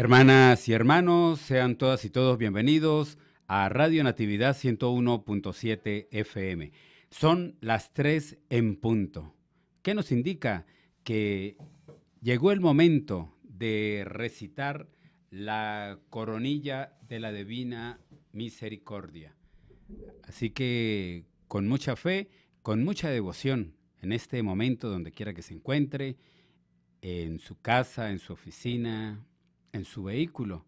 Hermanas y hermanos, sean todas y todos bienvenidos a Radio Natividad 101.7 FM. Son las tres en punto. ¿Qué nos indica? Que llegó el momento de recitar la coronilla de la divina misericordia. Así que con mucha fe, con mucha devoción, en este momento, donde quiera que se encuentre, en su casa, en su oficina, en su vehículo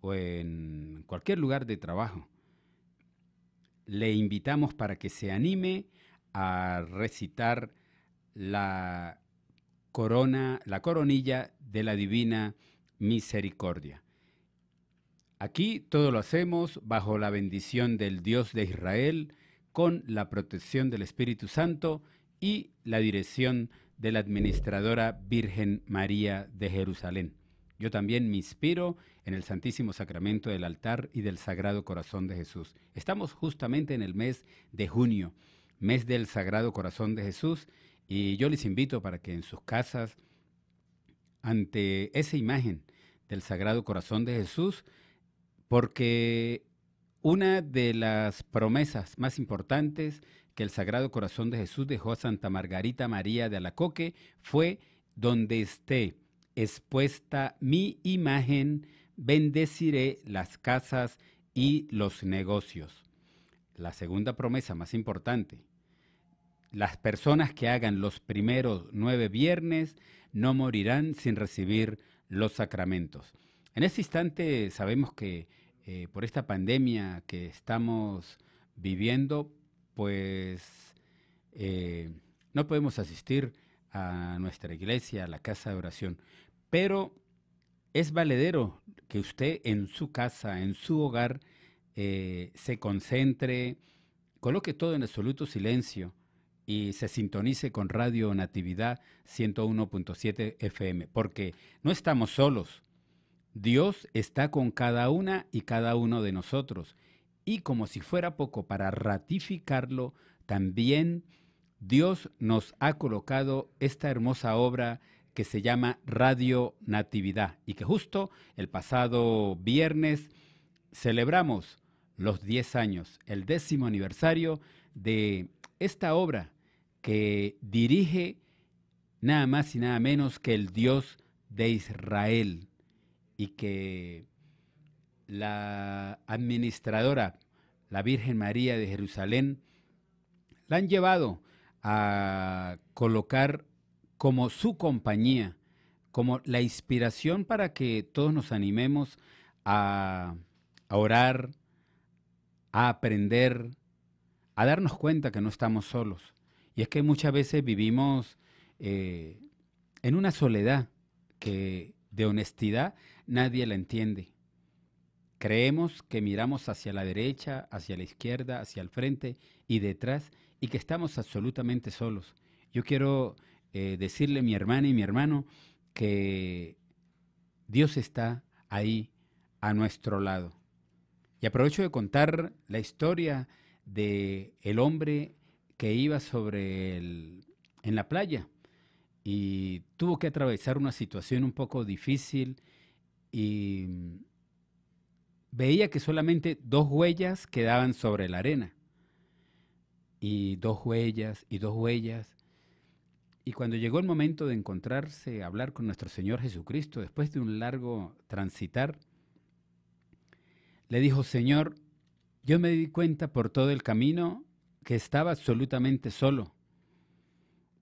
o en cualquier lugar de trabajo. Le invitamos para que se anime a recitar la corona, la coronilla de la divina misericordia. Aquí todo lo hacemos bajo la bendición del Dios de Israel, con la protección del Espíritu Santo y la dirección de la Administradora Virgen María de Jerusalén. Yo también me inspiro en el Santísimo Sacramento del altar y del Sagrado Corazón de Jesús. Estamos justamente en el mes de junio, mes del Sagrado Corazón de Jesús, y yo les invito para que en sus casas, ante esa imagen del Sagrado Corazón de Jesús, porque una de las promesas más importantes que el Sagrado Corazón de Jesús dejó a Santa Margarita María de Alacoque fue donde esté expuesta mi imagen, bendeciré las casas y los negocios. La segunda promesa más importante. Las personas que hagan los primeros nueve viernes no morirán sin recibir los sacramentos. En este instante sabemos que eh, por esta pandemia que estamos viviendo, pues eh, no podemos asistir a nuestra iglesia, a la casa de oración. Pero es valedero que usted en su casa, en su hogar, eh, se concentre, coloque todo en absoluto silencio y se sintonice con Radio Natividad 101.7 FM, porque no estamos solos. Dios está con cada una y cada uno de nosotros. Y como si fuera poco, para ratificarlo, también Dios nos ha colocado esta hermosa obra que se llama Radio Natividad y que justo el pasado viernes celebramos los 10 años, el décimo aniversario de esta obra que dirige nada más y nada menos que el Dios de Israel y que la administradora, la Virgen María de Jerusalén, la han llevado a colocar como su compañía, como la inspiración para que todos nos animemos a, orar, a aprender, a darnos cuenta que no estamos solos. Y es que muchas veces vivimos eh, en una soledad que de honestidad nadie la entiende. Creemos que miramos hacia la derecha, hacia la izquierda, hacia el frente y detrás y que estamos absolutamente solos. Yo quiero eh, decirle a mi hermana y mi hermano que Dios está ahí a nuestro lado. Y aprovecho de contar la historia de el hombre que iba sobre en la playa y tuvo que atravesar una situación un poco difícil y veía que solamente dos huellas quedaban sobre la arena y dos huellas y dos huellas. Y cuando llegó el momento de encontrarse, hablar con nuestro Señor Jesucristo, después de un largo transitar, le dijo, Señor, yo me di cuenta por todo el camino que estaba absolutamente solo,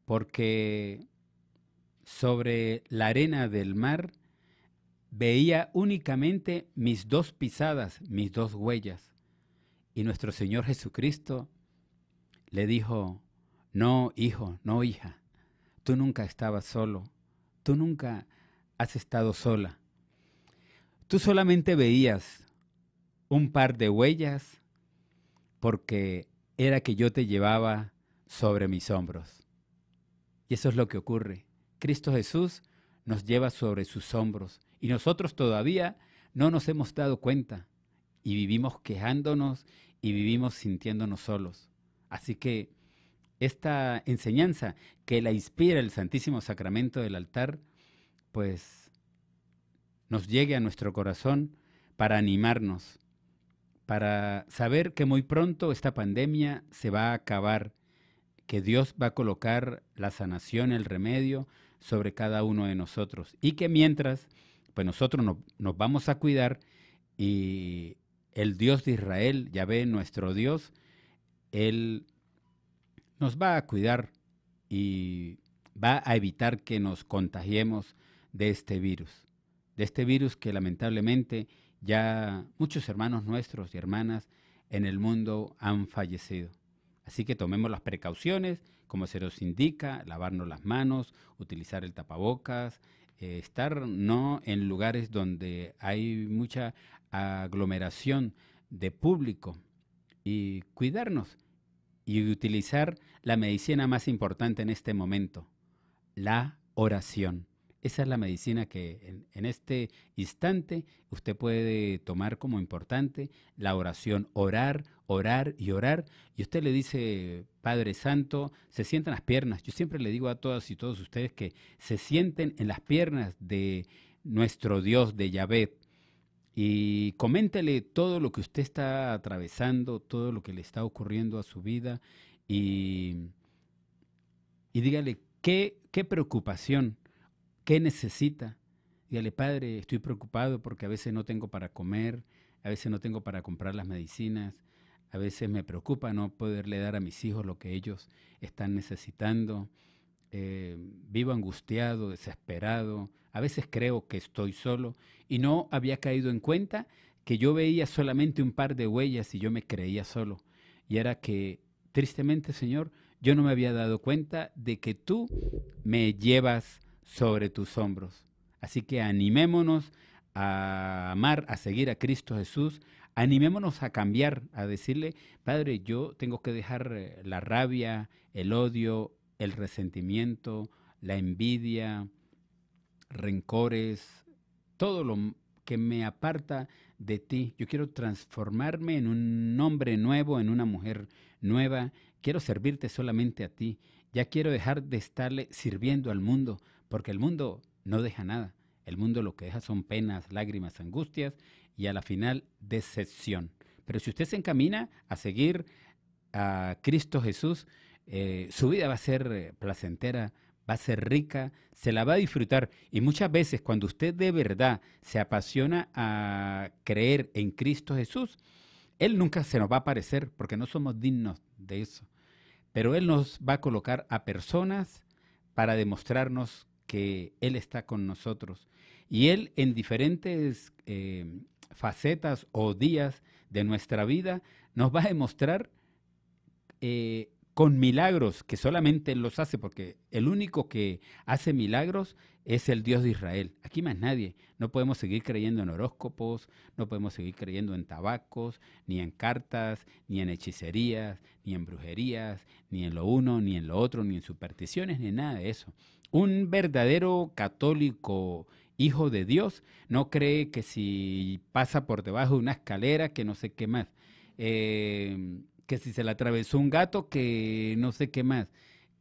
porque sobre la arena del mar veía únicamente mis dos pisadas, mis dos huellas. Y nuestro Señor Jesucristo le dijo, no, hijo, no, hija, tú nunca estabas solo, tú nunca has estado sola. Tú solamente veías un par de huellas porque era que yo te llevaba sobre mis hombros. Y eso es lo que ocurre. Cristo Jesús nos lleva sobre sus hombros y nosotros todavía no nos hemos dado cuenta y vivimos quejándonos y vivimos sintiéndonos solos. Así que esta enseñanza que la inspira el Santísimo Sacramento del altar, pues nos llegue a nuestro corazón para animarnos, para saber que muy pronto esta pandemia se va a acabar, que Dios va a colocar la sanación, el remedio sobre cada uno de nosotros y que mientras, pues nosotros nos vamos a cuidar y el Dios de Israel, Yahvé, nuestro Dios, él nos va a cuidar y va a evitar que nos contagiemos de este virus, de este virus que lamentablemente ya muchos hermanos nuestros y hermanas en el mundo han fallecido. Así que tomemos las precauciones, como se nos indica, lavarnos las manos, utilizar el tapabocas, eh, estar no en lugares donde hay mucha aglomeración de público, y cuidarnos y utilizar la medicina más importante en este momento, la oración. Esa es la medicina que en, este instante usted puede tomar como importante, la oración, orar, orar y orar. Y usted le dice, Padre Santo, se sientan las piernas. Yo siempre le digo a todas y todos ustedes que se sienten en las piernas de nuestro Dios, de Yahvé, y coméntele todo lo que usted está atravesando, todo lo que le está ocurriendo a su vida y, dígale qué, qué preocupación, qué necesita. Dígale, padre, estoy preocupado porque a veces no tengo para comer, a veces no tengo para comprar las medicinas, a veces me preocupa no poderle dar a mis hijos lo que ellos están necesitando. Eh, vivo angustiado, desesperado, a veces creo que estoy solo y no había caído en cuenta que yo veía solamente un par de huellas y yo me creía solo. Y era que, tristemente, Señor, yo no me había dado cuenta de que tú me llevas sobre tus hombros. Así que animémonos a amar, a seguir a Cristo Jesús, animémonos a cambiar, a decirle, Padre, yo tengo que dejar eh, la rabia, el odio, el resentimiento, la envidia, rencores, todo lo que me aparta de ti. Yo quiero transformarme en un hombre nuevo, en una mujer nueva. Quiero servirte solamente a ti. Ya quiero dejar de estarle sirviendo al mundo, porque el mundo no deja nada. El mundo lo que deja son penas, lágrimas, angustias y a la final decepción. Pero si usted se encamina a seguir a Cristo Jesús, eh, su vida va a ser eh, placentera, va a ser rica, se la va a disfrutar. Y muchas veces cuando usted de verdad se apasiona a creer en Cristo Jesús, Él nunca se nos va a aparecer porque no somos dignos de eso. Pero Él nos va a colocar a personas para demostrarnos que Él está con nosotros. Y Él en diferentes eh, facetas o días de nuestra vida nos va a demostrar con milagros que solamente los hace, porque el único que hace milagros es el Dios de Israel. Aquí más nadie. No podemos seguir creyendo en horóscopos, no podemos seguir creyendo en tabacos, ni en cartas, ni en hechicerías, ni en brujerías, ni en lo uno, ni en lo otro, ni en supersticiones, ni en nada de eso. Un verdadero católico hijo de Dios no cree que si pasa por debajo de una escalera, que no sé qué más. Eh, que si se le atravesó un gato, que no sé qué más,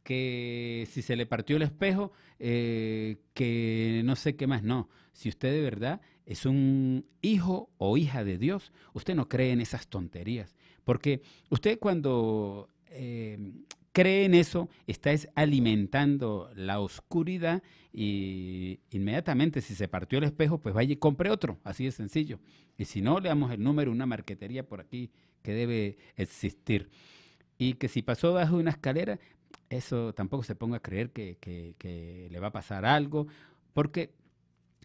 que si se le partió el espejo, eh, que no sé qué más. No, si usted de verdad es un hijo o hija de Dios, usted no cree en esas tonterías, porque usted cuando... Eh, cree en eso, está alimentando la oscuridad y inmediatamente si se partió el espejo, pues vaya y compre otro, así de sencillo. Y si no, le damos el número, una marquetería por aquí, que debe existir. Y que si pasó bajo una escalera, eso tampoco se ponga a creer que, le va a pasar algo, porque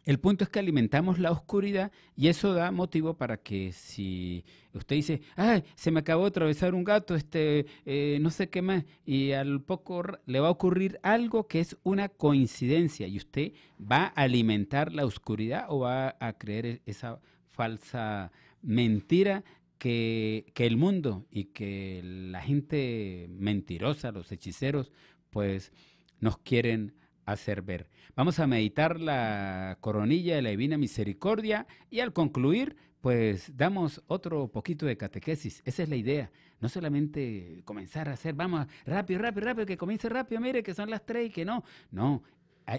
el punto es que alimentamos la oscuridad y eso da motivo para que si usted dice, ay, se me acabó de atravesar un gato, este, eh, no sé qué más, y al poco le va a ocurrir algo que es una coincidencia y usted va a alimentar la oscuridad o va a creer e, esa falsa mentira que, el mundo y que la gente mentirosa, los hechiceros, pues nos quieren hacer ver. Vamos a meditar la coronilla de la Divina Misericordia y al concluir, pues damos otro poquito de catequesis. Esa es la idea. No solamente comenzar a hacer, vamos, rápido, rápido, rápido, que comience rápido, mire que son las tres y que no. No,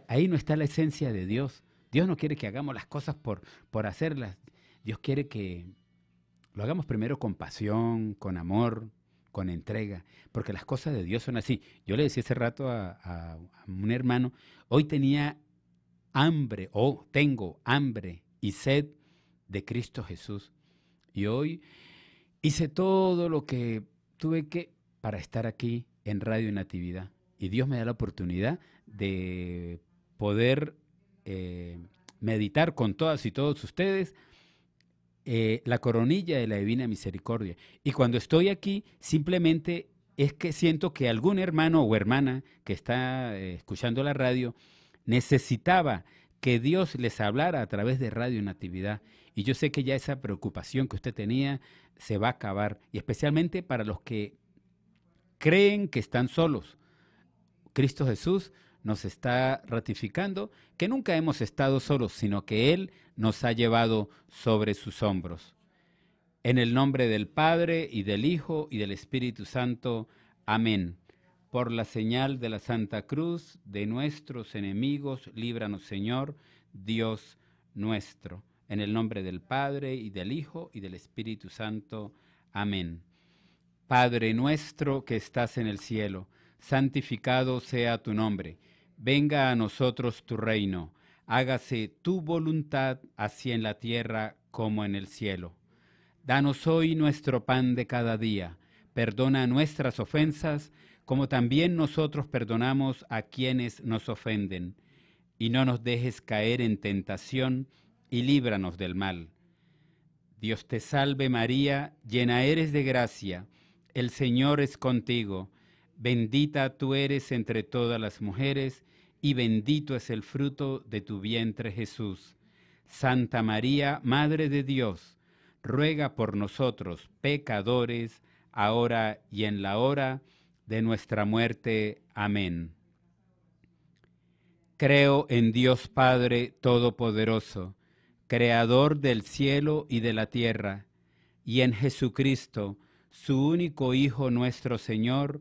ahí no está la esencia de Dios. Dios no quiere que hagamos las cosas por, por hacerlas. Dios quiere que lo hagamos primero con pasión, con amor, con entrega, porque las cosas de Dios son así. Yo le decía hace rato a, un hermano, hoy tenía hambre, o tengo hambre y sed de Cristo Jesús. Y hoy hice todo lo que tuve que para estar aquí en Radio Natividad. Y Dios me da la oportunidad de poder eh, meditar con todas y todos ustedes eh, la coronilla de la divina misericordia. Y cuando estoy aquí, simplemente es que siento que algún hermano o hermana que está eh, escuchando la radio necesitaba que Dios les hablara a través de Radio Natividad. Y yo sé que ya esa preocupación que usted tenía se va a acabar, y especialmente para los que creen que están solos. Cristo Jesús nos está ratificando que nunca hemos estado solos, sino que Él nos ha llevado sobre sus hombros. En el nombre del Padre y del Hijo y del Espíritu Santo. Amén. Por la señal de la Santa Cruz, de nuestros enemigos, líbranos Señor, Dios nuestro. En el nombre del Padre y del Hijo y del Espíritu Santo. Amén. Padre nuestro que estás en el cielo, santificado sea tu nombre Venga a nosotros tu reino, hágase tu voluntad así en la tierra como en el cielo. Danos hoy nuestro pan de cada día, perdona nuestras ofensas, como también nosotros perdonamos a quienes nos ofenden. Y no nos dejes caer en tentación, y líbranos del mal. Dios te salve María, llena eres de gracia, el Señor es contigo Bendita tú eres entre todas las mujeres, y bendito es el fruto de tu vientre Jesús. Santa María, Madre de Dios, ruega por nosotros pecadores, ahora y en la hora de nuestra muerte. Amén. Creo en Dios Padre Todopoderoso, Creador del cielo y de la tierra, y en Jesucristo, su único Hijo nuestro Señor,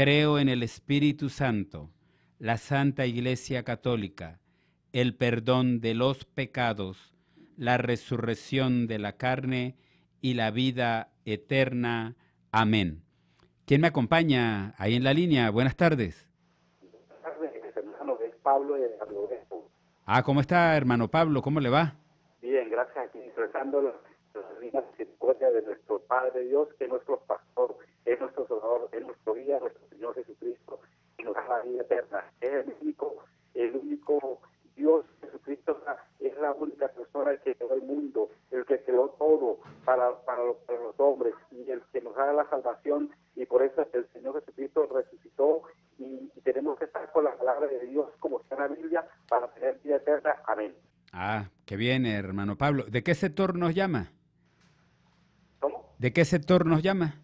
Creo en el Espíritu Santo, la Santa Iglesia Católica, el perdón de los pecados, la resurrección de la carne y la vida eterna. Amén. ¿Quién me acompaña ahí en la línea? Buenas tardes. Buenas tardes, hermano, es Pablo de Ah, ¿cómo está, hermano Pablo? ¿Cómo le va? Bien, gracias, expresando la misericordia de nuestro Padre Dios, que es nuestro pastor, es nuestro salvador, es nuestro guía, Señor Jesucristo y nos da la vida eterna. Es el único, el único Dios Jesucristo es la única persona que creó el mundo, el que creó todo para, para, los, hombres y el que nos da la salvación y por eso el Señor Jesucristo resucitó y, tenemos que estar con la palabra de Dios como está en la Biblia para tener vida eterna. Amén. Ah, qué bien, hermano Pablo. ¿De qué sector nos llama? ¿De qué sector nos llama?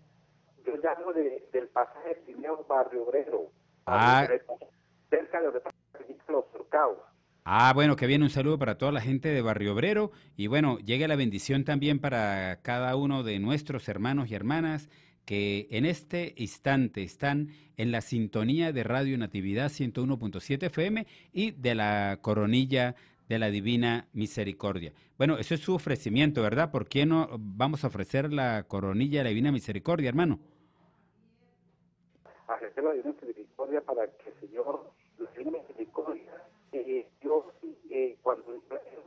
del pasaje Pineos Barrio Obrero. Ah. Cerca de Los cercados Ah, bueno, que viene un saludo para toda la gente de Barrio Obrero y bueno, llegue la bendición también para cada uno de nuestros hermanos y hermanas que en este instante están en la sintonía de Radio Natividad 101.7 FM y de la coronilla de la Divina Misericordia. Bueno, eso es su ofrecimiento, ¿verdad? ¿Por qué no vamos a ofrecer la coronilla de la Divina Misericordia, hermano? hacer la divina misericordia para que el Señor, la divina misericordia, eh, Dios, eh, cuando es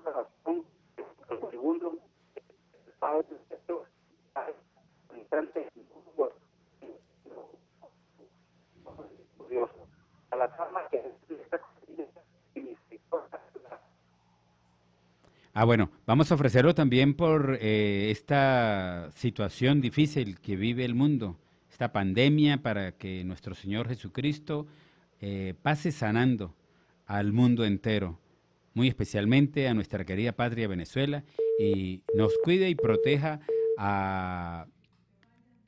la razón, el segundo, el Padre, el instante, Dios, a la trama que está y misericordia. Ah, bueno, vamos a ofrecerlo también por eh, esta situación difícil que vive el mundo esta pandemia para que nuestro Señor Jesucristo eh, pase sanando al mundo entero, muy especialmente a nuestra querida patria Venezuela, y nos cuide y proteja a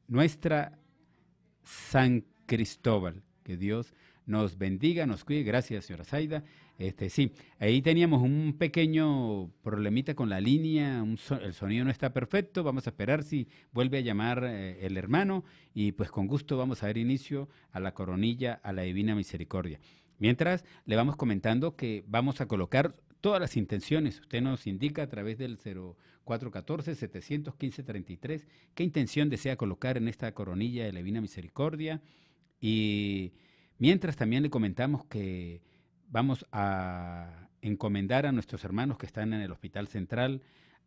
nuestra San Cristóbal. Que Dios nos bendiga, nos cuide. Gracias, señora Zaida. Este, sí, ahí teníamos un pequeño problemita con la línea, el sonido no está perfecto, vamos a esperar si vuelve a llamar eh, el hermano y pues con gusto vamos a dar inicio a la coronilla, a la Divina Misericordia. Mientras le vamos comentando que vamos a colocar todas las intenciones, usted nos indica a través del 0414-715-33 qué intención desea colocar en esta coronilla de la Divina Misericordia y mientras también le comentamos que vamos a encomendar a nuestros hermanos que están en el Hospital Central,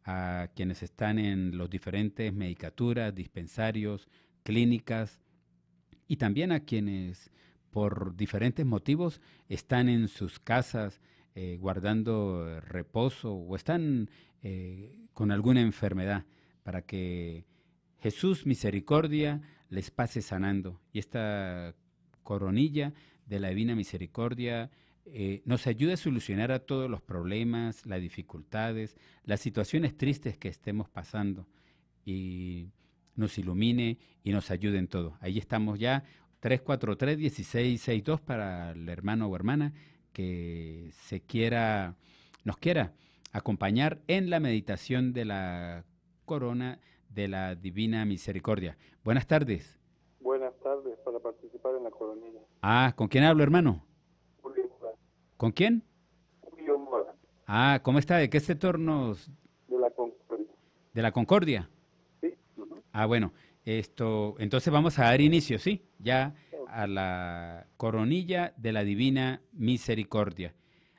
a quienes están en las diferentes medicaturas, dispensarios, clínicas y también a quienes por diferentes motivos están en sus casas eh, guardando reposo o están eh, con alguna enfermedad para que Jesús misericordia les pase sanando y esta coronilla de la divina misericordia eh, nos ayude a solucionar a todos los problemas, las dificultades, las situaciones tristes que estemos pasando y nos ilumine y nos ayude en todo. Ahí estamos ya, 343-1662 para el hermano o hermana que se quiera, nos quiera acompañar en la meditación de la corona de la Divina Misericordia. Buenas tardes. Buenas tardes para participar en la coronilla. Ah, ¿con quién hablo, hermano? ¿Con quién? Julio Mora. Ah, ¿cómo está? ¿De qué sector este nos...? De la Concordia. ¿De la Concordia? Sí. Ah, bueno. Esto, entonces vamos a dar inicio, ¿sí? Ya a la coronilla de la divina misericordia.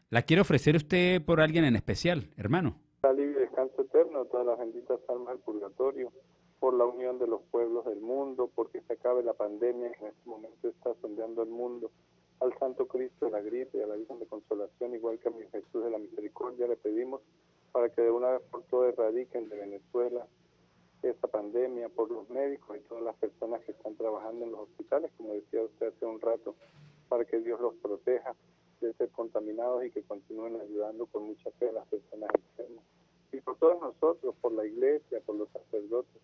¿La quiere ofrecer usted por alguien en especial, hermano? La y descanso eterno, a todas las benditas almas del purgatorio, por la unión de los pueblos del mundo, porque se acabe la pandemia que en este momento está sondeando el mundo, al Santo Cristo de la Gripe y a la Virgen de Consolación, igual que a mi Jesús de la Misericordia, le pedimos para que de una vez por todas erradiquen de Venezuela esta pandemia por los médicos y todas las personas que están trabajando en los hospitales, como decía usted hace un rato, para que Dios los proteja de ser contaminados y que continúen ayudando con mucha fe a las personas enfermas. Y por todos nosotros, por la iglesia, por los sacerdotes,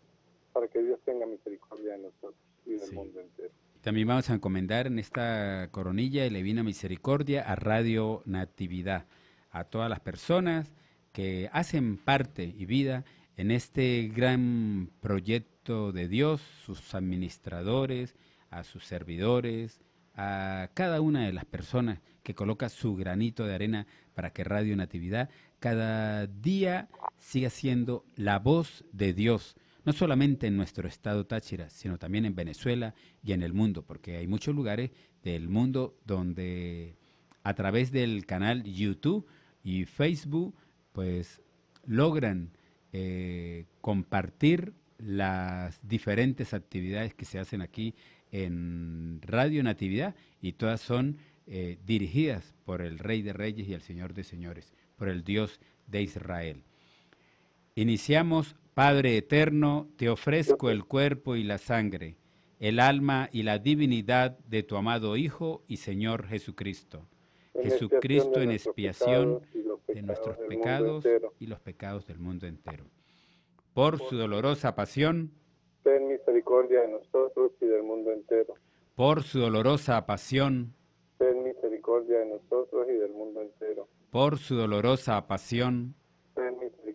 para que Dios tenga misericordia de nosotros y del mundo entero. También vamos a encomendar en esta coronilla y Divina Misericordia a Radio Natividad, a todas las personas que hacen parte y vida en este gran proyecto de Dios, sus administradores, a sus servidores, a cada una de las personas que coloca su granito de arena para que Radio Natividad cada día siga siendo la voz de Dios no solamente en nuestro estado Táchira, sino también en Venezuela y en el mundo, porque hay muchos lugares del mundo donde a través del canal YouTube y Facebook, pues logran eh, compartir las diferentes actividades que se hacen aquí en Radio Natividad y todas son eh, dirigidas por el Rey de Reyes y el Señor de Señores, por el Dios de Israel. Iniciamos Padre eterno, te ofrezco el cuerpo y la sangre, el alma y la divinidad de tu amado Hijo y Señor Jesucristo. Jesucristo en expiación de nuestros pecados y los pecados del mundo entero. Por su dolorosa pasión, ten misericordia de nosotros y del mundo entero. Por su dolorosa pasión, ten misericordia de nosotros y del mundo entero. Por su dolorosa pasión,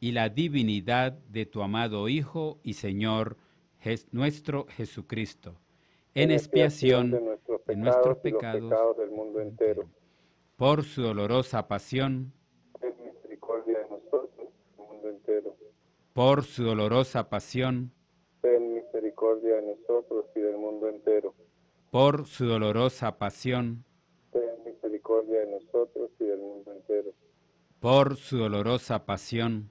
y la divinidad de tu amado Hijo y Señor nuestro Jesucristo, en expiación de nuestros pecados, del mundo entero. Por su dolorosa pasión, ten misericordia de nosotros, del mundo entero. Por su dolorosa pasión, ten misericordia de nosotros y del mundo entero. Por su dolorosa pasión, ten misericordia de nosotros y del mundo entero. Por su dolorosa pasión,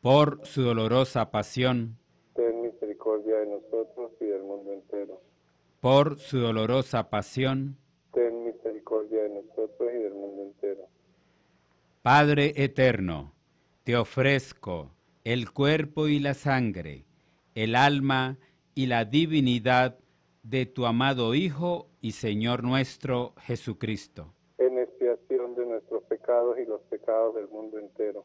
por su dolorosa pasión. Ten misericordia de nosotros y del mundo entero. Por su dolorosa pasión. Ten misericordia de nosotros y del mundo entero. Padre eterno, te ofrezco el cuerpo y la sangre, el alma y la divinidad de tu amado Hijo y Señor nuestro Jesucristo. En expiación de nuestros pecados y los pecados del mundo entero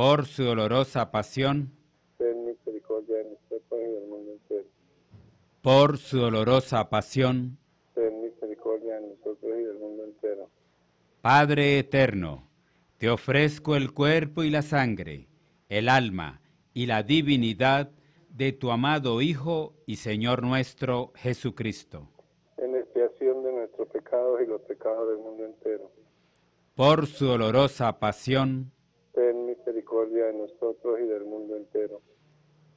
Por su dolorosa pasión. Ten misericordia de nosotros y del mundo entero. Por su dolorosa pasión. Ten misericordia de nosotros y del mundo entero. Padre eterno, te ofrezco el cuerpo y la sangre, el alma y la divinidad de tu amado Hijo y Señor nuestro Jesucristo. En expiación de nuestros pecados y los pecados del mundo entero. Por su dolorosa pasión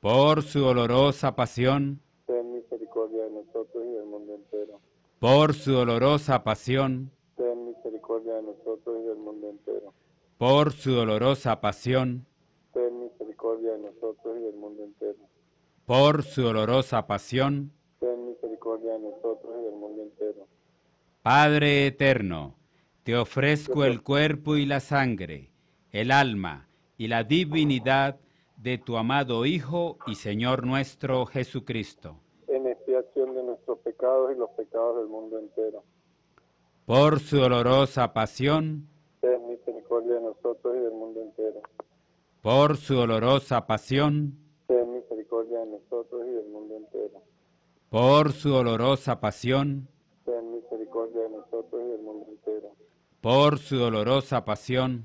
por su dolorosa pasión, ten misericordia de nosotros y del mundo entero. Por su dolorosa pasión, ten misericordia de nosotros y del mundo entero. Por su dolorosa pasión, ten misericordia de nosotros y del mundo entero. Por su dolorosa pasión, ten misericordia de nosotros y del mundo entero. Padre eterno, te ofrezco el cuerpo y la sangre, el alma y la divinidad de tu amado Hijo y Señor nuestro Jesucristo. En expiación de nuestros pecados y los pecados del mundo entero. Por su dolorosa pasión. Ten misericordia de nosotros y del mundo entero. Por su dolorosa pasión. Ten misericordia de nosotros y del mundo entero. Por su dolorosa pasión. Ten misericordia de nosotros y del mundo entero. Por su dolorosa pasión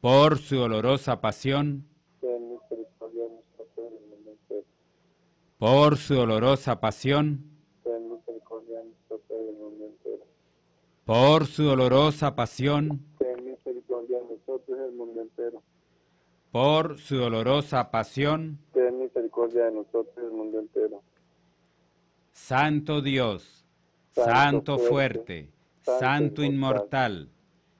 por su dolorosa pasión, ten misericordia de nosotros en el mundo entero. por su dolorosa pasión, ten misericordia de nosotros en el mundo entero. por su dolorosa pasión, ten misericordia de nosotros en el mundo entero. por su dolorosa pasión, ten misericordia de nosotros en el mundo entero. Santo Dios, Santo, fuerte, Santo, inmortal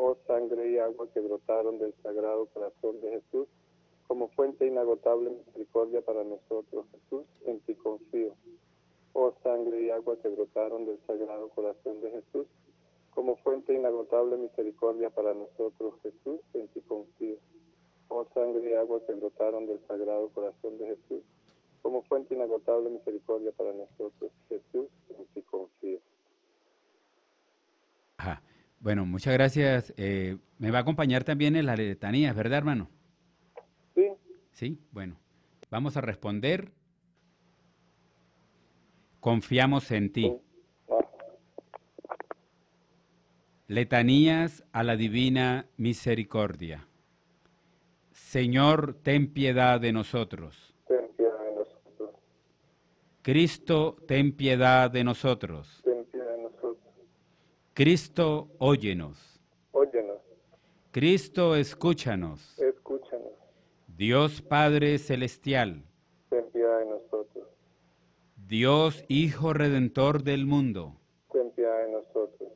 oh sangre y agua que brotaron del sagrado corazón de Jesús, como fuente inagotable misericordia para nosotros. Jesús, en ti confío. Oh sangre y agua que brotaron del sagrado corazón de Jesús, como fuente inagotable misericordia para nosotros. Jesús, en ti confío. Oh sangre y agua que brotaron del sagrado corazón de Jesús, como fuente inagotable misericordia para nosotros. Jesús, en ti confío. Bueno, muchas gracias. Eh, me va a acompañar también en la letanías, ¿verdad, hermano? Sí. Sí, bueno. Vamos a responder. Confiamos en ti. Letanías a la Divina Misericordia. Señor, ten piedad de nosotros. Ten piedad de nosotros. Cristo, ten piedad de nosotros. Cristo, óyenos. Óyenos. Cristo, escúchanos. Escúchanos. Dios Padre Celestial. Ten piedad de nosotros. Dios Hijo Redentor del mundo. Ten piedad de nosotros.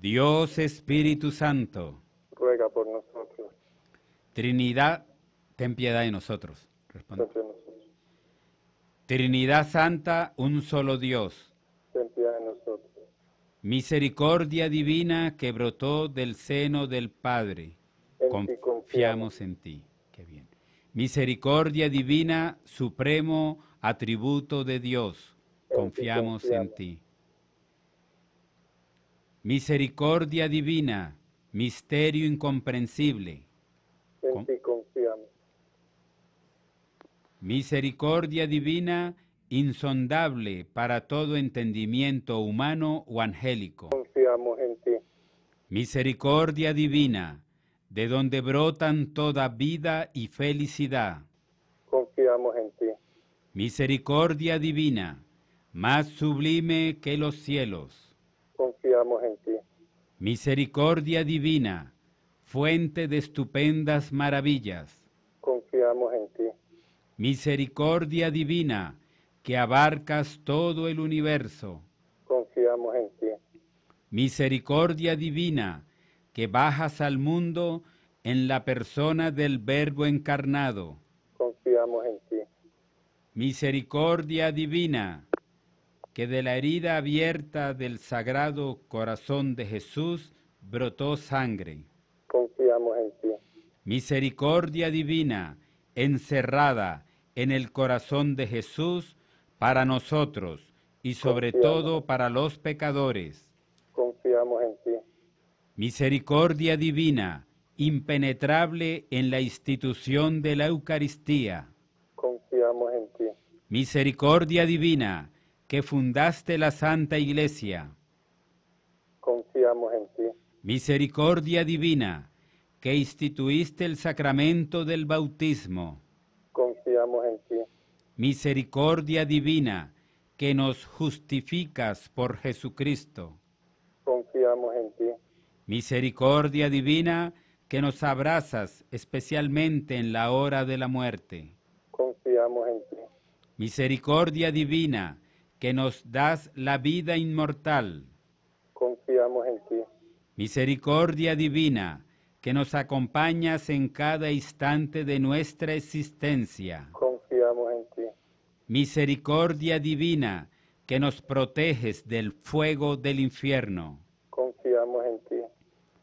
Dios Espíritu Santo. Ruega por nosotros. Trinidad, ten piedad de nosotros. Responde. Trinidad Santa, un solo Dios. Misericordia divina que brotó del seno del Padre, confiamos, en ti. Misericordia divina, supremo atributo de Dios, confiamos, confiamos en ti. Misericordia divina, misterio incomprensible. En ti confiamos. Misericordia divina, insondable para todo entendimiento humano o angélico. Confiamos en ti. Misericordia divina, de donde brotan toda vida y felicidad. Confiamos en ti. Misericordia divina, más sublime que los cielos. Confiamos en ti. Misericordia divina, fuente de estupendas maravillas. Confiamos en ti. Misericordia divina, que abarcas todo el universo. Confiamos en ti. Misericordia divina, que bajas al mundo en la persona del Verbo encarnado. Confiamos en ti. Misericordia divina, que de la herida abierta del sagrado corazón de Jesús brotó sangre. Confiamos en ti. Misericordia divina, encerrada en el corazón de Jesús, para nosotros y sobre todo para los pecadores. Confiamos en ti. Misericordia divina, impenetrable en la institución de la Eucaristía. Confiamos en ti. Misericordia divina, que fundaste la Santa Iglesia. Confiamos en ti. Misericordia divina, que instituiste el sacramento del bautismo. Confiamos en ti. Misericordia divina, que nos justificas por Jesucristo. Confiamos en ti. Misericordia divina, que nos abrazas especialmente en la hora de la muerte. Confiamos en ti. Misericordia divina, que nos das la vida inmortal. Confiamos en ti. Misericordia divina, que nos acompañas en cada instante de nuestra existencia. Misericordia divina, que nos proteges del fuego del infierno. Confiamos en ti.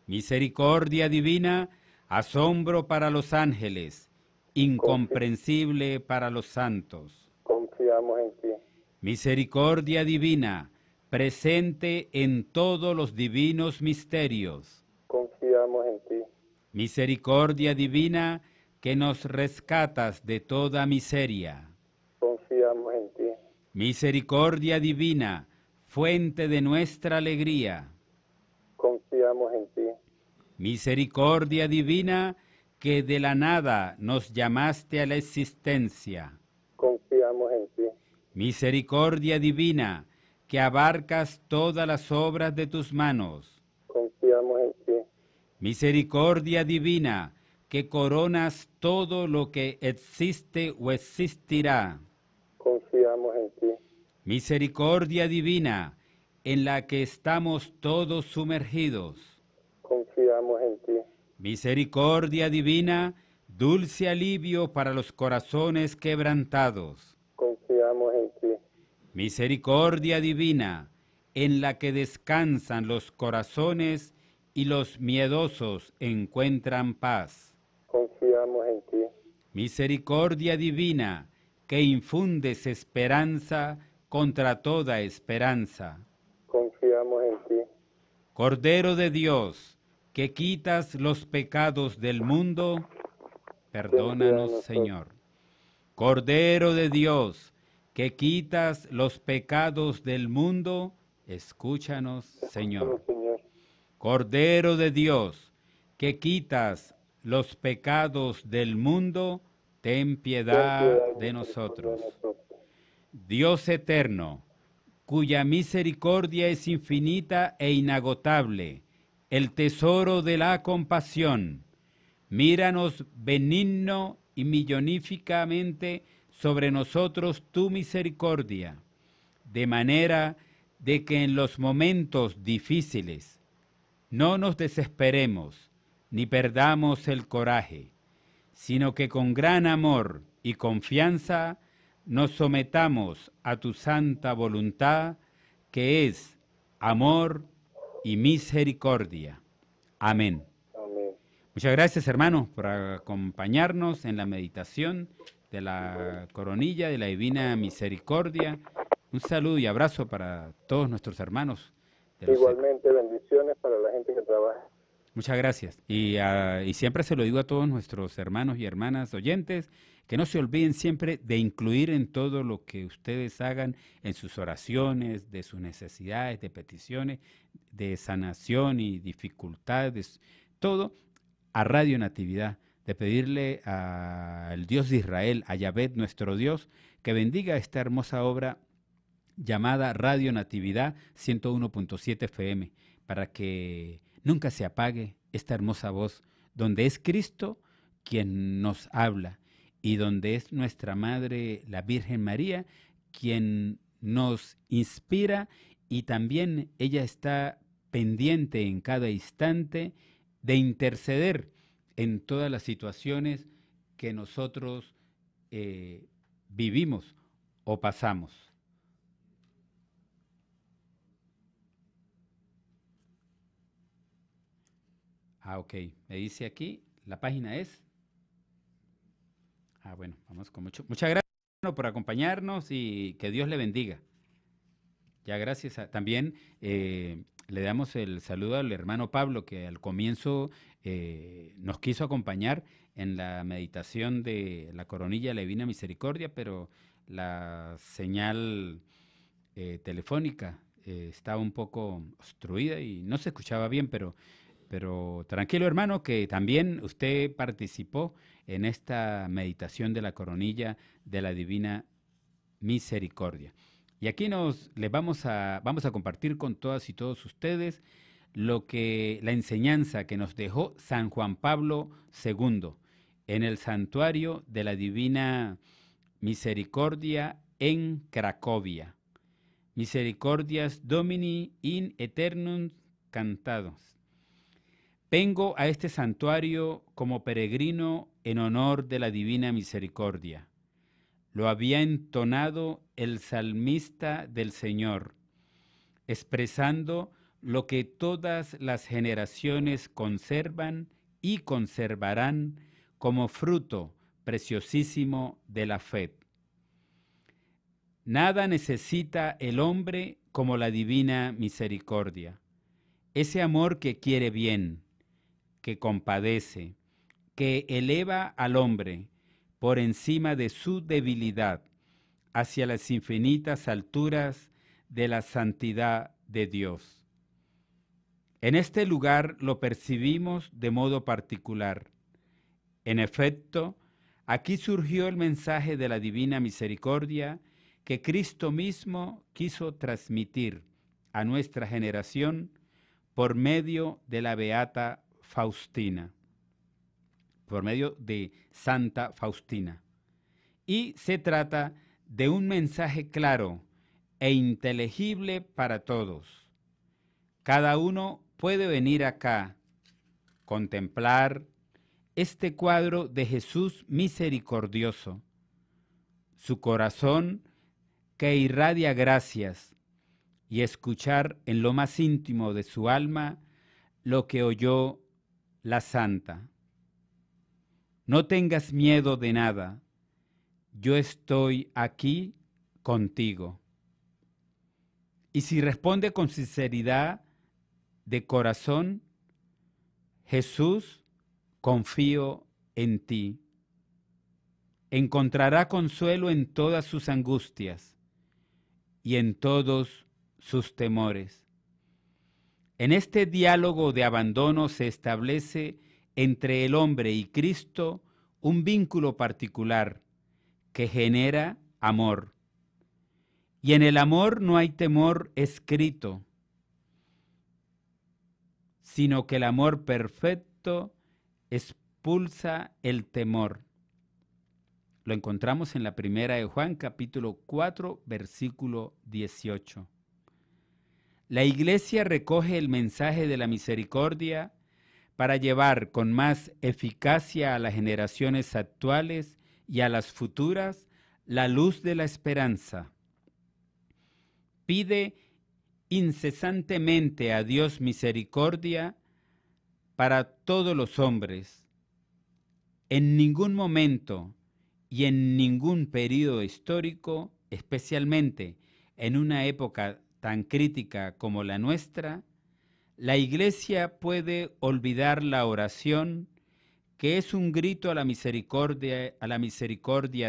Misericordia divina, asombro para los ángeles, incomprensible para los santos. Confiamos en ti. Misericordia divina, presente en todos los divinos misterios. Confiamos en ti. Misericordia divina, que nos rescatas de toda miseria Misericordia divina, fuente de nuestra alegría. Confiamos en ti. Misericordia divina, que de la nada nos llamaste a la existencia. Confiamos en ti. Misericordia divina, que abarcas todas las obras de tus manos. Confiamos en ti. Misericordia divina, que coronas todo lo que existe o existirá Misericordia divina, en la que estamos todos sumergidos. Misericordia divina, dulce alivio para los corazones quebrantados. Misericordia divina, en la que descansan los corazones y los miedosos encuentran paz. Misericordia divina, que infundes esperanza contra toda esperanza. Confiamos en ti. Cordero de Dios, que quitas los pecados del mundo, perdónanos Señor. Cordero de Dios, que quitas los pecados del mundo, escúchanos Señor. Cordero de Dios, que quitas los pecados del mundo, ten piedad de nosotros. Dios eterno, cuya misericordia es infinita e inagotable, el tesoro de la compasión, míranos benigno y milloníficamente sobre nosotros tu misericordia, de manera de que en los momentos difíciles no nos desesperemos ni perdamos el coraje sino que con gran amor y confianza nos sometamos a tu santa voluntad, que es amor y misericordia. Amén. Muchas gracias hermanos por acompañarnos en la meditación de la coronilla de la Divina Misericordia. Un saludo y abrazo para todos nuestros hermanos. Igualmente, bendiciones para la gente que trabaja Muchas gracias. Ah, y, siempre se lo digo a todos nuestros hermanos y hermanas oyentes, que no se olviden siempre de incluir en todo lo que ustedes hagan, en sus oraciones, de sus necesidades, de peticiones, de sanación y dificultades, todo a Radio Natividad, de pedirle al Dios de Israel, a Yahvé, nuestro Dios, que bendiga esta hermosa obra llamada Radio Natividad 101.7 FM, para que Nunca se apague esta hermosa voz, donde es Cristo quien nos habla y donde es nuestra Madre, la Virgen María, quien nos inspira y también ella está pendiente en cada instante de interceder en todas las situaciones que nosotros eh, vivimos o pasamos. Ah, ok. Me dice aquí, la página es. Ah, bueno, vamos con mucho. Muchas gracias por acompañarnos y que Dios le bendiga. Ya gracias. también eh, le damos el saludo al hermano Pablo que al comienzo eh, nos quiso acompañar en la meditación de la coronilla la Divina Misericordia, pero la señal eh, telefónica estaba un poco obstruida y no se escuchaba bien, pero pero tranquilo hermano, que también usted participó en esta meditación de la coronilla de la Divina Misericordia. Y aquí nos les vamos a vamos a compartir con todas y todos ustedes lo que la enseñanza que nos dejó San Juan Pablo II en el santuario de la Divina Misericordia en Cracovia. Misericordias Domini in eternum cantados. Vengo a este santuario como peregrino en honor de la divina misericordia. Lo había entonado el salmista del Señor, expresando lo que todas las generaciones conservan y conservarán como fruto preciosísimo de la fe. Nada necesita el hombre como la divina misericordia, ese amor que quiere bien, que compadece, que eleva al hombre por encima de su debilidad hacia las infinitas alturas de la santidad de Dios. En este lugar lo percibimos de modo particular. En efecto, aquí surgió el mensaje de la divina misericordia que Cristo mismo quiso transmitir a nuestra generación por medio de la beata Faustina, por medio de Santa Faustina. Y se trata de un mensaje claro e inteligible para todos. Cada uno puede venir acá, contemplar este cuadro de Jesús misericordioso, su corazón que irradia gracias y escuchar en lo más íntimo de su alma lo que oyó la santa. No tengas miedo de nada, yo estoy aquí contigo. Y si responde con sinceridad de corazón, Jesús, confío en ti. Encontrará consuelo en todas sus angustias y en todos sus temores. En este diálogo de abandono se establece entre el hombre y Cristo un vínculo particular que genera amor. Y en el amor no hay temor escrito, sino que el amor perfecto expulsa el temor. Lo encontramos en la primera de Juan capítulo 4 versículo 18 la Iglesia recoge el mensaje de la misericordia para llevar con más eficacia a las generaciones actuales y a las futuras la luz de la esperanza. Pide incesantemente a Dios misericordia para todos los hombres. En ningún momento y en ningún periodo histórico, especialmente en una época tan crítica como la nuestra, la Iglesia puede olvidar la oración, que es un grito a la misericordia,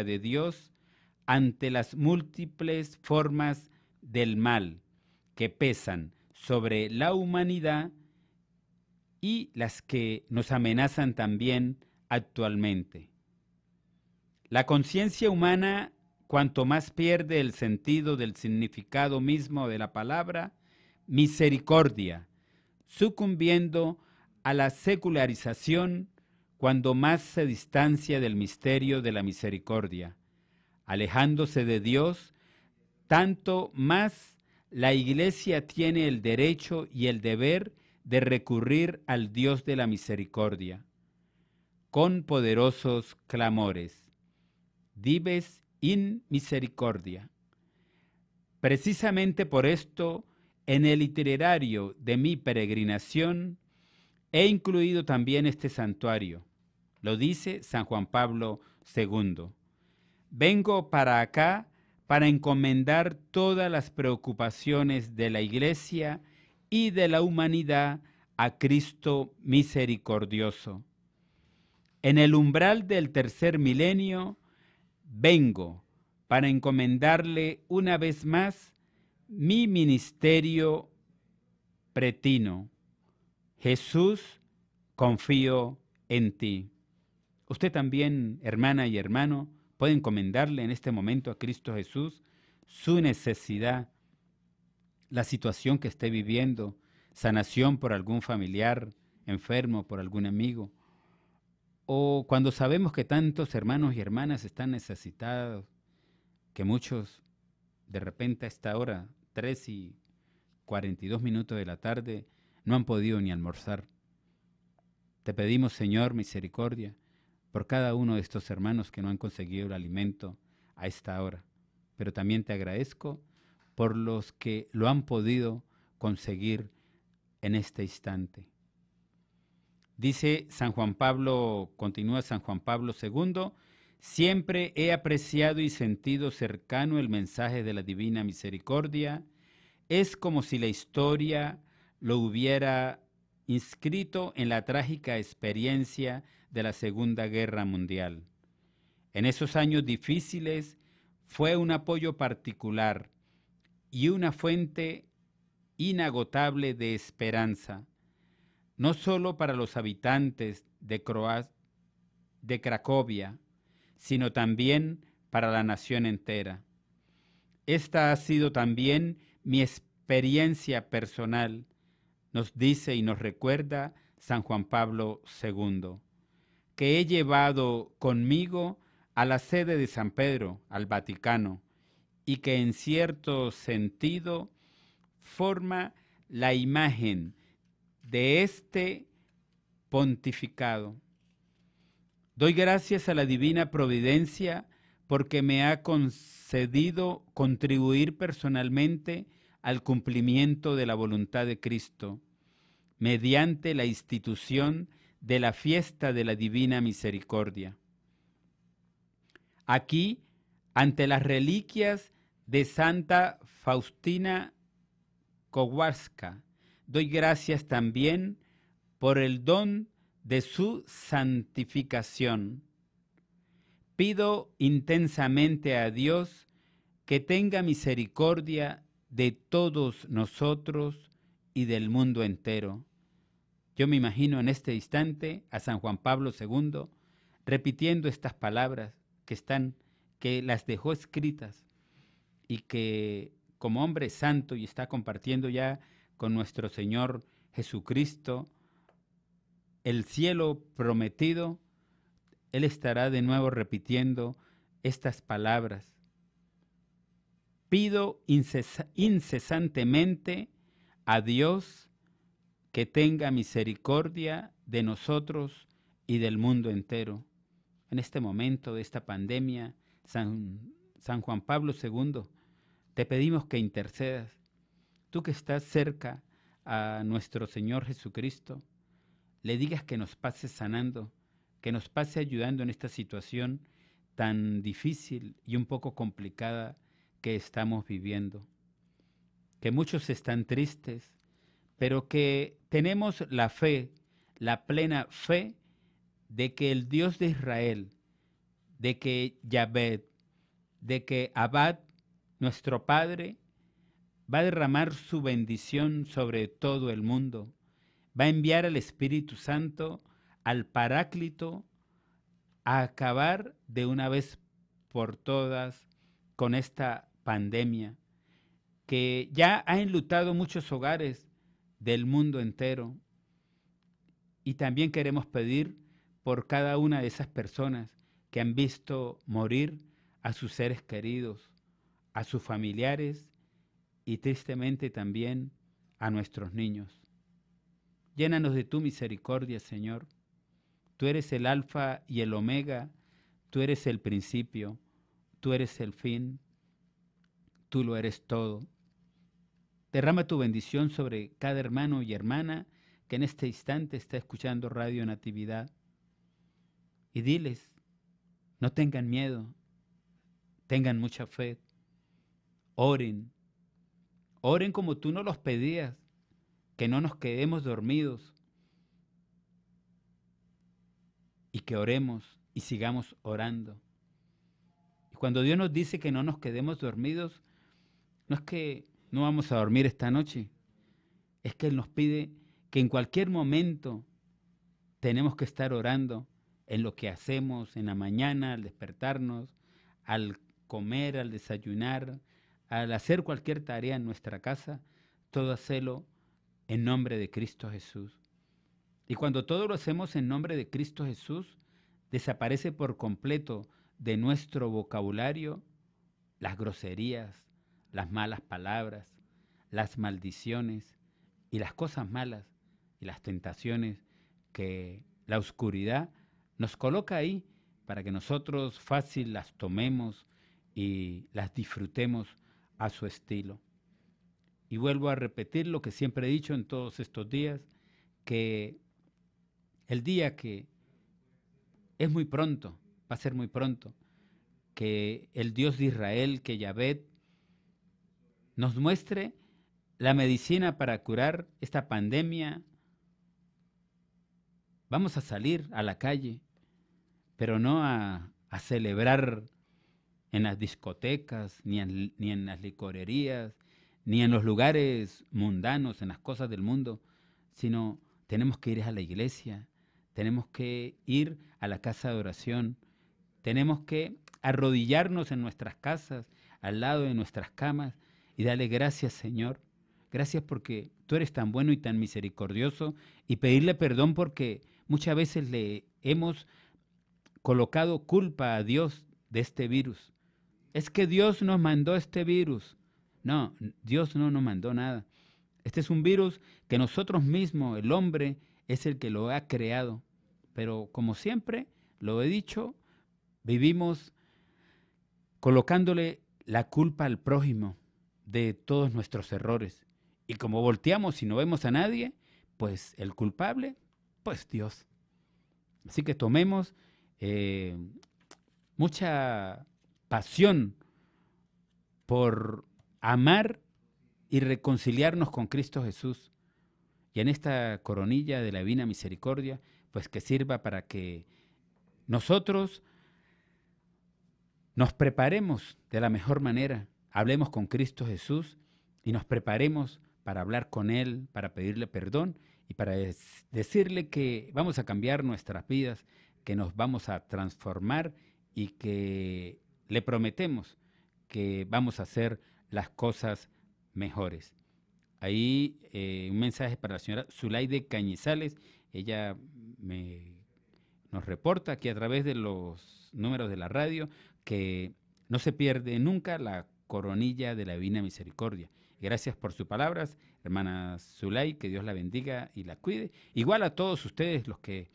de Dios ante las múltiples formas del mal que pesan sobre la humanidad y las que nos amenazan también actualmente. La conciencia humana Cuanto más pierde el sentido del significado mismo de la palabra, misericordia, sucumbiendo a la secularización cuando más se distancia del misterio de la misericordia. Alejándose de Dios, tanto más la Iglesia tiene el derecho y el deber de recurrir al Dios de la misericordia con poderosos clamores. Dives in misericordia. Precisamente por esto, en el itinerario de mi peregrinación, he incluido también este santuario. Lo dice San Juan Pablo II. Vengo para acá para encomendar todas las preocupaciones de la Iglesia y de la humanidad a Cristo misericordioso. En el umbral del tercer milenio, vengo para encomendarle una vez más mi ministerio pretino. Jesús, confío en ti. Usted también, hermana y hermano, puede encomendarle en este momento a Cristo Jesús su necesidad, la situación que esté viviendo, sanación por algún familiar enfermo, por algún amigo, o cuando sabemos que tantos hermanos y hermanas están necesitados, que muchos de repente a esta hora, 3 y 42 minutos de la tarde, no han podido ni almorzar. Te pedimos, Señor, misericordia por cada uno de estos hermanos que no han conseguido el alimento a esta hora. Pero también te agradezco por los que lo han podido conseguir en este instante. Dice San Juan Pablo, continúa San Juan Pablo II, siempre he apreciado y sentido cercano el mensaje de la divina misericordia. Es como si la historia lo hubiera inscrito en la trágica experiencia de la Segunda Guerra Mundial. En esos años difíciles fue un apoyo particular y una fuente inagotable de esperanza no solo para los habitantes de, de Cracovia, sino también para la nación entera. Esta ha sido también mi experiencia personal, nos dice y nos recuerda San Juan Pablo II, que he llevado conmigo a la sede de San Pedro, al Vaticano, y que en cierto sentido forma la imagen de este pontificado. Doy gracias a la divina providencia porque me ha concedido contribuir personalmente al cumplimiento de la voluntad de Cristo, mediante la institución de la fiesta de la divina misericordia. Aquí, ante las reliquias de Santa Faustina Kowalska, Doy gracias también por el don de su santificación. Pido intensamente a Dios que tenga misericordia de todos nosotros y del mundo entero. Yo me imagino en este instante a San Juan Pablo II repitiendo estas palabras que están que las dejó escritas y que como hombre santo y está compartiendo ya con nuestro Señor Jesucristo, el cielo prometido, Él estará de nuevo repitiendo estas palabras. Pido incesantemente a Dios que tenga misericordia de nosotros y del mundo entero. En este momento de esta pandemia, San, San Juan Pablo II, te pedimos que intercedas tú que estás cerca a nuestro Señor Jesucristo, le digas que nos pase sanando, que nos pase ayudando en esta situación tan difícil y un poco complicada que estamos viviendo. Que muchos están tristes, pero que tenemos la fe, la plena fe de que el Dios de Israel, de que Yahvé, de que Abad, nuestro Padre, va a derramar su bendición sobre todo el mundo, va a enviar al Espíritu Santo, al Paráclito, a acabar de una vez por todas con esta pandemia que ya ha enlutado muchos hogares del mundo entero. Y también queremos pedir por cada una de esas personas que han visto morir a sus seres queridos, a sus familiares y tristemente también a nuestros niños. Llénanos de tu misericordia, Señor. Tú eres el alfa y el omega, tú eres el principio, tú eres el fin, tú lo eres todo. Derrama tu bendición sobre cada hermano y hermana que en este instante está escuchando Radio Natividad. Y diles, no tengan miedo, tengan mucha fe, oren, Oren como tú nos los pedías, que no nos quedemos dormidos y que oremos y sigamos orando. Y cuando Dios nos dice que no nos quedemos dormidos, no es que no vamos a dormir esta noche, es que Él nos pide que en cualquier momento tenemos que estar orando en lo que hacemos, en la mañana, al despertarnos, al comer, al desayunar, al hacer cualquier tarea en nuestra casa, todo hacerlo en nombre de Cristo Jesús. Y cuando todo lo hacemos en nombre de Cristo Jesús, desaparece por completo de nuestro vocabulario las groserías, las malas palabras, las maldiciones y las cosas malas y las tentaciones que la oscuridad nos coloca ahí para que nosotros fácil las tomemos y las disfrutemos a su estilo. Y vuelvo a repetir lo que siempre he dicho en todos estos días, que el día que es muy pronto, va a ser muy pronto, que el Dios de Israel, que Yahvé, nos muestre la medicina para curar esta pandemia. Vamos a salir a la calle, pero no a, a celebrar en las discotecas, ni en, ni en las licorerías, ni en los lugares mundanos, en las cosas del mundo, sino tenemos que ir a la iglesia, tenemos que ir a la casa de oración, tenemos que arrodillarnos en nuestras casas, al lado de nuestras camas, y darle gracias, Señor. Gracias porque tú eres tan bueno y tan misericordioso, y pedirle perdón porque muchas veces le hemos colocado culpa a Dios de este virus es que Dios nos mandó este virus. No, Dios no nos mandó nada. Este es un virus que nosotros mismos, el hombre, es el que lo ha creado. Pero como siempre, lo he dicho, vivimos colocándole la culpa al prójimo de todos nuestros errores. Y como volteamos y no vemos a nadie, pues el culpable, pues Dios. Así que tomemos eh, mucha pasión por amar y reconciliarnos con Cristo Jesús. Y en esta coronilla de la divina misericordia, pues que sirva para que nosotros nos preparemos de la mejor manera, hablemos con Cristo Jesús y nos preparemos para hablar con Él, para pedirle perdón y para decirle que vamos a cambiar nuestras vidas, que nos vamos a transformar y que le prometemos que vamos a hacer las cosas mejores. Ahí eh, un mensaje para la señora de Cañizales. Ella nos reporta aquí a través de los números de la radio que no se pierde nunca la coronilla de la Divina Misericordia. Gracias por sus palabras, hermana Zulay, que Dios la bendiga y la cuide. Igual a todos ustedes los que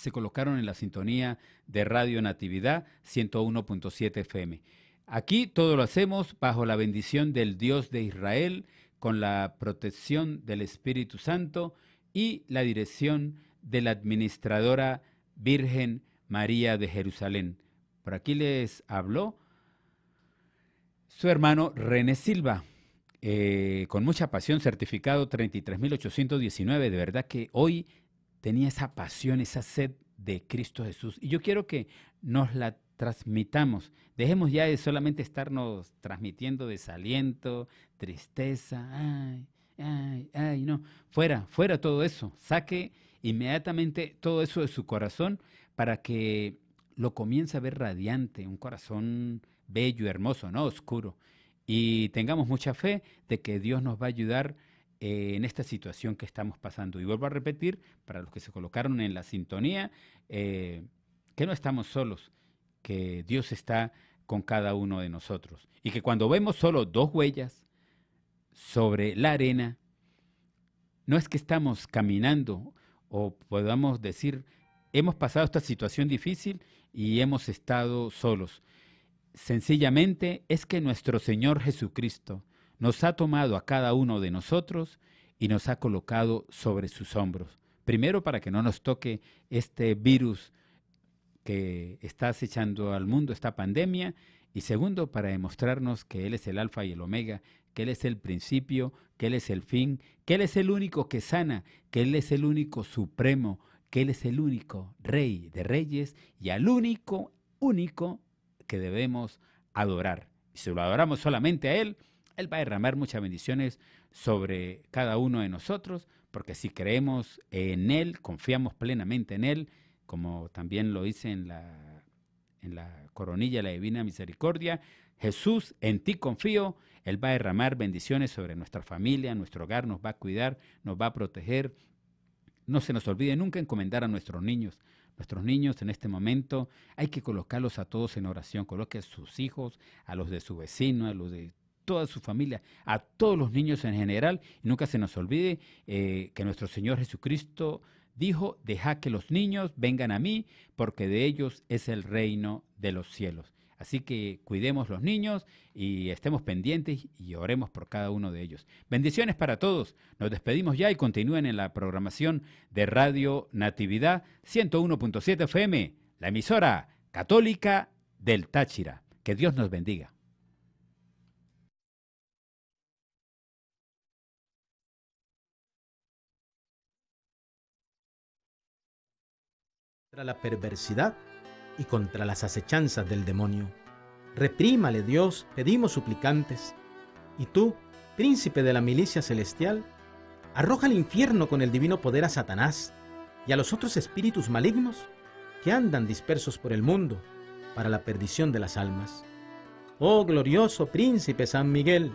se colocaron en la sintonía de Radio Natividad 101.7 FM. Aquí todo lo hacemos bajo la bendición del Dios de Israel, con la protección del Espíritu Santo y la dirección de la administradora Virgen María de Jerusalén. Por aquí les habló su hermano René Silva. Eh, con mucha pasión, certificado 33.819. De verdad que hoy tenía esa pasión, esa sed de Cristo Jesús. Y yo quiero que nos la transmitamos. Dejemos ya de solamente estarnos transmitiendo desaliento, tristeza, ay, ay, ay, no. Fuera, fuera todo eso. Saque inmediatamente todo eso de su corazón para que lo comience a ver radiante, un corazón bello, hermoso, no oscuro. Y tengamos mucha fe de que Dios nos va a ayudar eh, en esta situación que estamos pasando. Y vuelvo a repetir, para los que se colocaron en la sintonía, eh, que no estamos solos, que Dios está con cada uno de nosotros. Y que cuando vemos solo dos huellas sobre la arena, no es que estamos caminando o podamos decir, hemos pasado esta situación difícil y hemos estado solos. Sencillamente es que nuestro Señor Jesucristo nos ha tomado a cada uno de nosotros y nos ha colocado sobre sus hombros. Primero para que no nos toque este virus que está acechando al mundo, esta pandemia, y segundo para demostrarnos que Él es el alfa y el omega, que Él es el principio, que Él es el fin, que Él es el único que sana, que Él es el único supremo, que Él es el único rey de reyes y al único, único que debemos adorar. Y si lo adoramos solamente a Él, él va a derramar muchas bendiciones sobre cada uno de nosotros, porque si creemos en Él, confiamos plenamente en Él, como también lo dice en la, en la coronilla la Divina Misericordia, Jesús, en ti confío, Él va a derramar bendiciones sobre nuestra familia, nuestro hogar, nos va a cuidar, nos va a proteger. No se nos olvide nunca encomendar a nuestros niños. Nuestros niños en este momento hay que colocarlos a todos en oración. Coloque a sus hijos, a los de su vecino, a los de toda su familia, a todos los niños en general. Y nunca se nos olvide eh, que nuestro Señor Jesucristo dijo, deja que los niños vengan a mí, porque de ellos es el reino de los cielos. Así que cuidemos los niños y estemos pendientes y oremos por cada uno de ellos. Bendiciones para todos. Nos despedimos ya y continúen en la programación de Radio Natividad 101.7 FM, la emisora católica del Táchira. Que Dios nos bendiga. la perversidad y contra las acechanzas del demonio. Reprímale Dios, pedimos suplicantes. Y tú, príncipe de la milicia celestial, arroja al infierno con el divino poder a Satanás y a los otros espíritus malignos que andan dispersos por el mundo para la perdición de las almas. Oh glorioso príncipe San Miguel,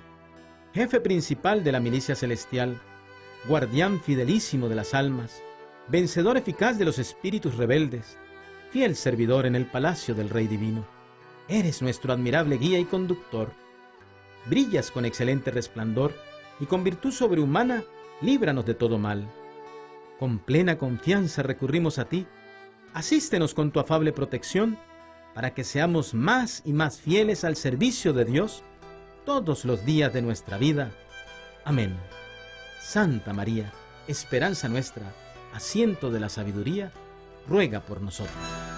jefe principal de la milicia celestial, guardián fidelísimo de las almas, vencedor eficaz de los espíritus rebeldes, fiel servidor en el palacio del Rey Divino. Eres nuestro admirable guía y conductor. Brillas con excelente resplandor y con virtud sobrehumana, líbranos de todo mal. Con plena confianza recurrimos a ti. Asístenos con tu afable protección para que seamos más y más fieles al servicio de Dios todos los días de nuestra vida. Amén. Santa María, esperanza nuestra, asiento de la sabiduría, ruega por nosotros.